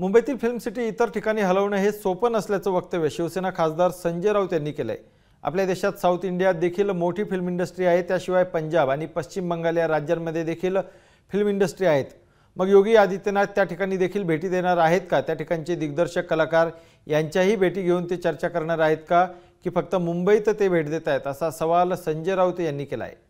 मुंबईतील film city इतर ठिकाणी हलवणं हे सोपं नसल्याचं वक्तव्य शिवसेना खासदार संजय राऊत यांनी केलं आहे आपल्या देशात साऊथ इंडियात देखील मोठी फिल्म इंडस्ट्री आहे त्याशिवाय पंजाब आणि पश्चिम बंगाल या राज्यांमध्ये देखील फिल्म इंडस्ट्री आहेत मग योगी आदित्यनाथ त्या ठिकाणी देखील भेटी देणार आहेत का त्या ठिकाणचे दिग्दर्शक कलाकार यांच्याही भेटी घेऊन ते चर्चा करणार आहेत का की फक्त मुंबईत ते भेट देत आहेत असा सवाल संजय राऊत यांनी केला आहे